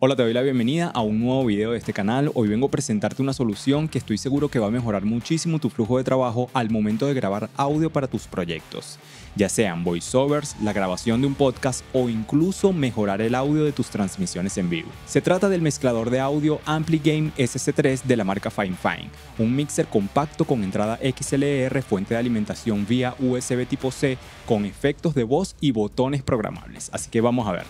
Hola, te doy la bienvenida a un nuevo video de este canal. Hoy vengo a presentarte una solución que estoy seguro que va a mejorar muchísimo tu flujo de trabajo al momento de grabar audio para tus proyectos, ya sean voiceovers, la grabación de un podcast o incluso mejorar el audio de tus transmisiones en vivo. Se trata del mezclador de audio AmpliGame SC3 de la marca FineFine, un mixer compacto con entrada XLR, e fuente de alimentación vía USB tipo C, con efectos de voz y botones programables. Así que vamos a ver.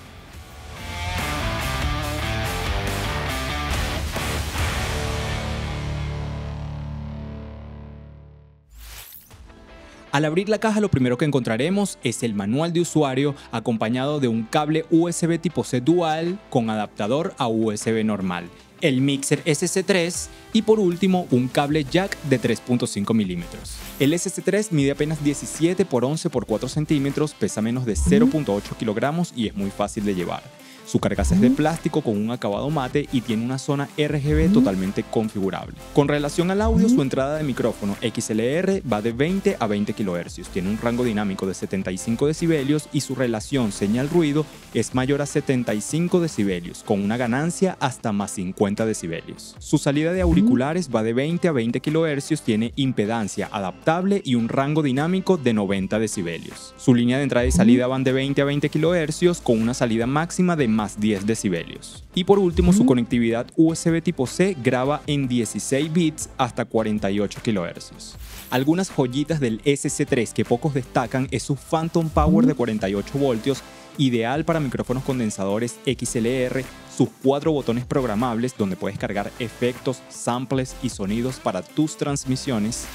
Al abrir la caja lo primero que encontraremos es el manual de usuario acompañado de un cable USB tipo C dual con adaptador a USB normal, el mixer SC3 y por último un cable jack de 3.5 milímetros. El SC3 mide apenas 17 x 11 x 4 centímetros, pesa menos de 0.8 kilogramos y es muy fácil de llevar. Su carcasa es de plástico con un acabado mate y tiene una zona RGB totalmente configurable. Con relación al audio, su entrada de micrófono XLR va de 20 a 20 kHz, tiene un rango dinámico de 75 decibelios y su relación señal-ruido es mayor a 75 decibelios, con una ganancia hasta más 50 decibelios. Su salida de auriculares va de 20 a 20 kHz, tiene impedancia adaptable y un rango dinámico de 90 decibelios. Su línea de entrada y salida van de 20 a 20 kHz con una salida máxima de más 10 decibelios. Y por último, su conectividad USB tipo C graba en 16 bits hasta 48 kHz. Algunas joyitas del SC3 que pocos destacan es su Phantom Power de 48 voltios, ideal para micrófonos condensadores XLR, sus cuatro botones programables donde puedes cargar efectos, samples y sonidos para tus transmisiones.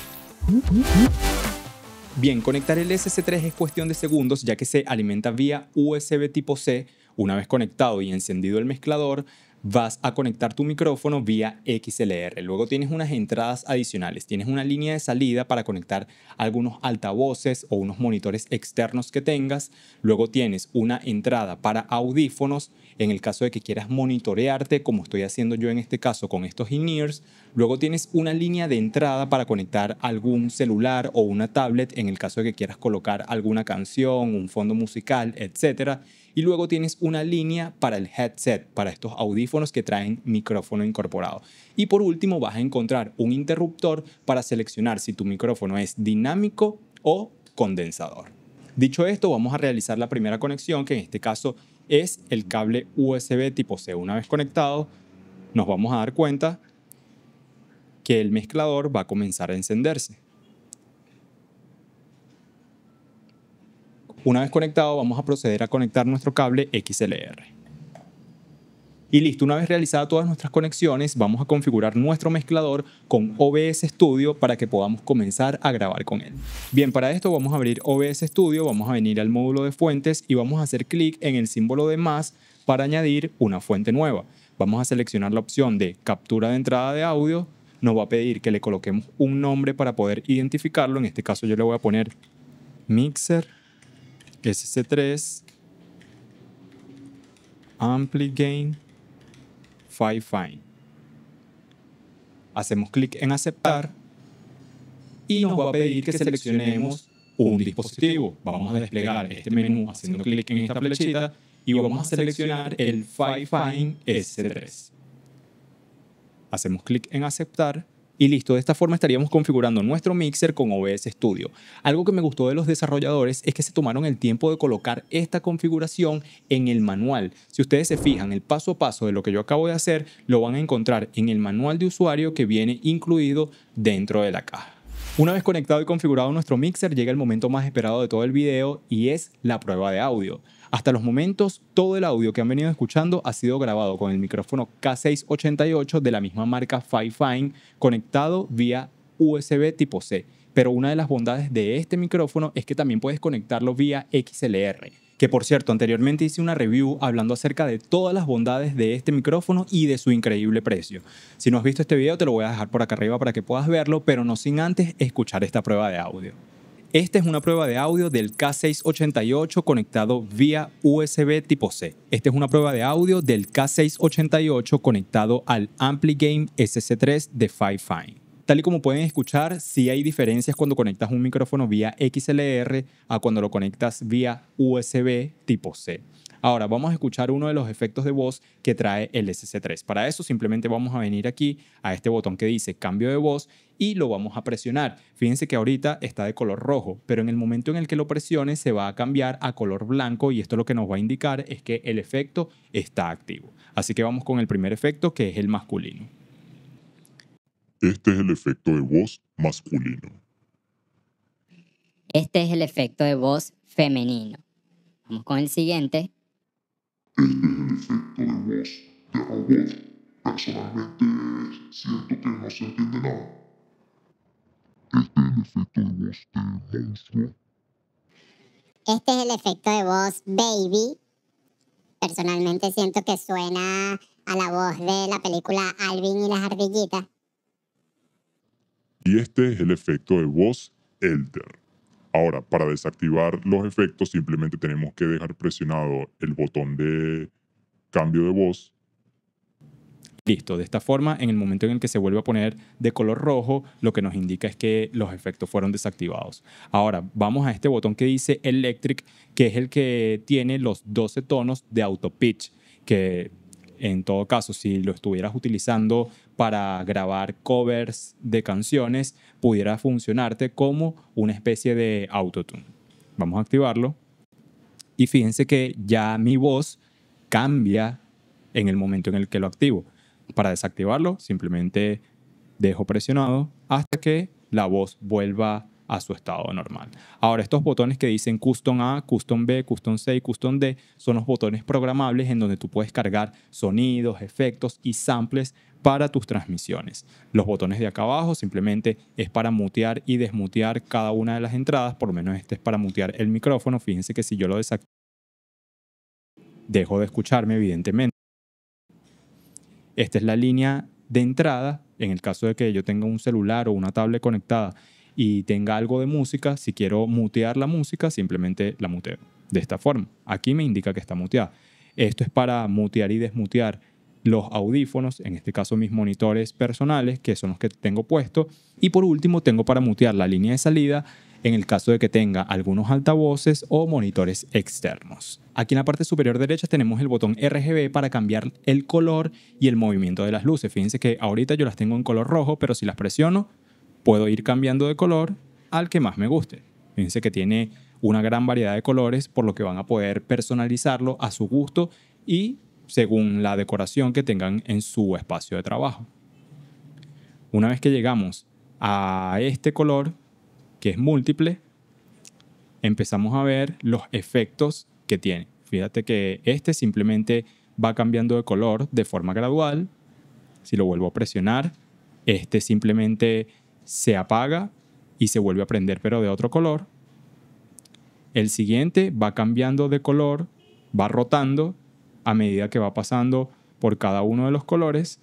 Bien, conectar el SC3 es cuestión de segundos ya que se alimenta vía USB tipo C una vez conectado y encendido el mezclador, vas a conectar tu micrófono vía XLR. Luego tienes unas entradas adicionales, tienes una línea de salida para conectar algunos altavoces o unos monitores externos que tengas. Luego tienes una entrada para audífonos en el caso de que quieras monitorearte, como estoy haciendo yo en este caso con estos in-ears. Luego tienes una línea de entrada para conectar algún celular o una tablet en el caso de que quieras colocar alguna canción, un fondo musical, etcétera y luego tienes una línea para el headset, para estos audífonos que traen micrófono incorporado. Y por último vas a encontrar un interruptor para seleccionar si tu micrófono es dinámico o condensador. Dicho esto, vamos a realizar la primera conexión, que en este caso es el cable USB tipo C. Una vez conectado, nos vamos a dar cuenta que el mezclador va a comenzar a encenderse. Una vez conectado, vamos a proceder a conectar nuestro cable XLR. Y listo, una vez realizadas todas nuestras conexiones, vamos a configurar nuestro mezclador con OBS Studio para que podamos comenzar a grabar con él. Bien, para esto vamos a abrir OBS Studio, vamos a venir al módulo de fuentes y vamos a hacer clic en el símbolo de más para añadir una fuente nueva. Vamos a seleccionar la opción de captura de entrada de audio, nos va a pedir que le coloquemos un nombre para poder identificarlo, en este caso yo le voy a poner Mixer SC3, este Ampli Gain, Hacemos clic en aceptar y nos va a pedir que seleccionemos un dispositivo. Vamos a desplegar este menú haciendo clic en esta flechita y vamos a seleccionar el FiFine S3. Hacemos clic en aceptar y listo, de esta forma estaríamos configurando nuestro mixer con OBS Studio. Algo que me gustó de los desarrolladores es que se tomaron el tiempo de colocar esta configuración en el manual. Si ustedes se fijan, el paso a paso de lo que yo acabo de hacer lo van a encontrar en el manual de usuario que viene incluido dentro de la caja. Una vez conectado y configurado nuestro mixer, llega el momento más esperado de todo el video y es la prueba de audio. Hasta los momentos, todo el audio que han venido escuchando ha sido grabado con el micrófono K688 de la misma marca FiFine conectado vía USB tipo C. Pero una de las bondades de este micrófono es que también puedes conectarlo vía XLR. Que por cierto, anteriormente hice una review hablando acerca de todas las bondades de este micrófono y de su increíble precio. Si no has visto este video, te lo voy a dejar por acá arriba para que puedas verlo, pero no sin antes escuchar esta prueba de audio. Esta es una prueba de audio del K688 conectado vía USB tipo C. Esta es una prueba de audio del K688 conectado al AmpliGame SC3 de FiFine. Tal y como pueden escuchar, sí hay diferencias cuando conectas un micrófono vía XLR a cuando lo conectas vía USB tipo C. Ahora vamos a escuchar uno de los efectos de voz que trae el SC3. Para eso simplemente vamos a venir aquí a este botón que dice cambio de voz y lo vamos a presionar. Fíjense que ahorita está de color rojo, pero en el momento en el que lo presiones se va a cambiar a color blanco y esto lo que nos va a indicar es que el efecto está activo. Así que vamos con el primer efecto que es el masculino. Este es el efecto de voz masculino. Este es el efecto de voz femenino. Vamos con el siguiente. Este es el efecto de voz de robot. Personalmente siento que no se entiende nada. Este es el efecto de voz de monstruo. Este es el efecto de voz baby. Personalmente siento que suena a la voz de la película Alvin y las ardillitas. Y este es el efecto de voz Elder. Ahora, para desactivar los efectos simplemente tenemos que dejar presionado el botón de cambio de voz. Listo, de esta forma, en el momento en el que se vuelve a poner de color rojo, lo que nos indica es que los efectos fueron desactivados. Ahora, vamos a este botón que dice Electric, que es el que tiene los 12 tonos de auto pitch, que en todo caso, si lo estuvieras utilizando para grabar covers de canciones, pudiera funcionarte como una especie de autotune. Vamos a activarlo. Y fíjense que ya mi voz cambia en el momento en el que lo activo. Para desactivarlo, simplemente dejo presionado hasta que la voz vuelva a a su estado normal. Ahora, estos botones que dicen Custom A, Custom B, Custom C y Custom D son los botones programables en donde tú puedes cargar sonidos, efectos y samples para tus transmisiones. Los botones de acá abajo simplemente es para mutear y desmutear cada una de las entradas, por lo menos este es para mutear el micrófono. Fíjense que si yo lo desactivo, dejo de escucharme evidentemente. Esta es la línea de entrada en el caso de que yo tenga un celular o una tablet conectada y tenga algo de música, si quiero mutear la música, simplemente la muteo de esta forma. Aquí me indica que está muteada. Esto es para mutear y desmutear los audífonos, en este caso mis monitores personales, que son los que tengo puesto. Y por último, tengo para mutear la línea de salida en el caso de que tenga algunos altavoces o monitores externos. Aquí en la parte superior derecha tenemos el botón RGB para cambiar el color y el movimiento de las luces. Fíjense que ahorita yo las tengo en color rojo, pero si las presiono, puedo ir cambiando de color al que más me guste. Fíjense que tiene una gran variedad de colores, por lo que van a poder personalizarlo a su gusto y según la decoración que tengan en su espacio de trabajo. Una vez que llegamos a este color, que es múltiple, empezamos a ver los efectos que tiene. Fíjate que este simplemente va cambiando de color de forma gradual. Si lo vuelvo a presionar, este simplemente se apaga y se vuelve a prender pero de otro color. El siguiente va cambiando de color, va rotando a medida que va pasando por cada uno de los colores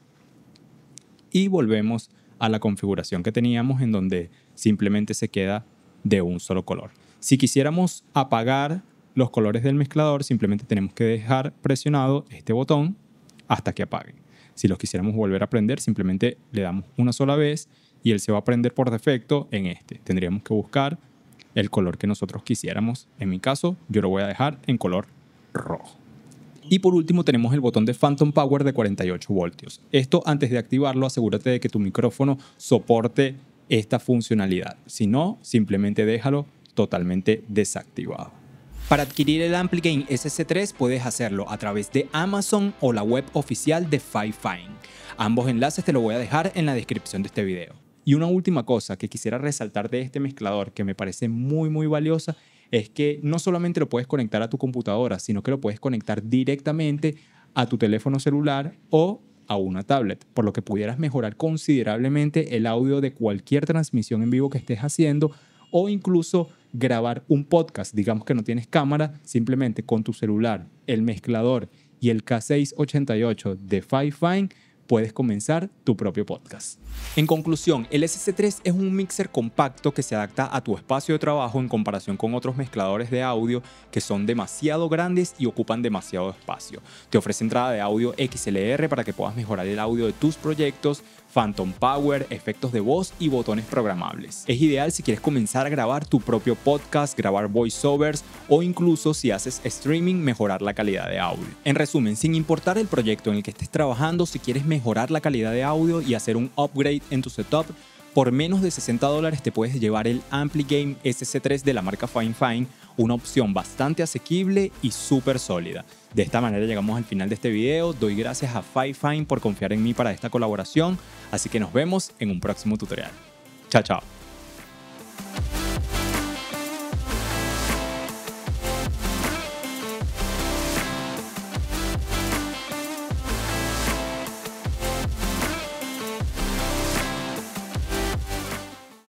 y volvemos a la configuración que teníamos en donde simplemente se queda de un solo color. Si quisiéramos apagar los colores del mezclador, simplemente tenemos que dejar presionado este botón hasta que apague. Si los quisiéramos volver a prender, simplemente le damos una sola vez y él se va a prender por defecto en este. Tendríamos que buscar el color que nosotros quisiéramos. En mi caso, yo lo voy a dejar en color rojo. Y por último tenemos el botón de Phantom Power de 48 voltios. Esto antes de activarlo asegúrate de que tu micrófono soporte esta funcionalidad. Si no, simplemente déjalo totalmente desactivado. Para adquirir el AmpliGain SC3 puedes hacerlo a través de Amazon o la web oficial de FiFine. Ambos enlaces te los voy a dejar en la descripción de este video. Y una última cosa que quisiera resaltar de este mezclador que me parece muy, muy valiosa es que no solamente lo puedes conectar a tu computadora, sino que lo puedes conectar directamente a tu teléfono celular o a una tablet, por lo que pudieras mejorar considerablemente el audio de cualquier transmisión en vivo que estés haciendo o incluso grabar un podcast. Digamos que no tienes cámara, simplemente con tu celular, el mezclador y el K688 de FiFine puedes comenzar tu propio podcast. En conclusión, el SC3 es un mixer compacto que se adapta a tu espacio de trabajo en comparación con otros mezcladores de audio que son demasiado grandes y ocupan demasiado espacio. Te ofrece entrada de audio XLR para que puedas mejorar el audio de tus proyectos, Phantom Power, efectos de voz y botones programables. Es ideal si quieres comenzar a grabar tu propio podcast, grabar voiceovers o incluso si haces streaming mejorar la calidad de audio. En resumen, sin importar el proyecto en el que estés trabajando, si quieres mejorar la calidad de audio y hacer un upgrade en tu setup, por menos de 60 dólares te puedes llevar el Ampli Game SC3 de la marca FineFine Fine una opción bastante asequible y súper sólida. De esta manera llegamos al final de este video. Doy gracias a FiFine por confiar en mí para esta colaboración. Así que nos vemos en un próximo tutorial. Chao, chao.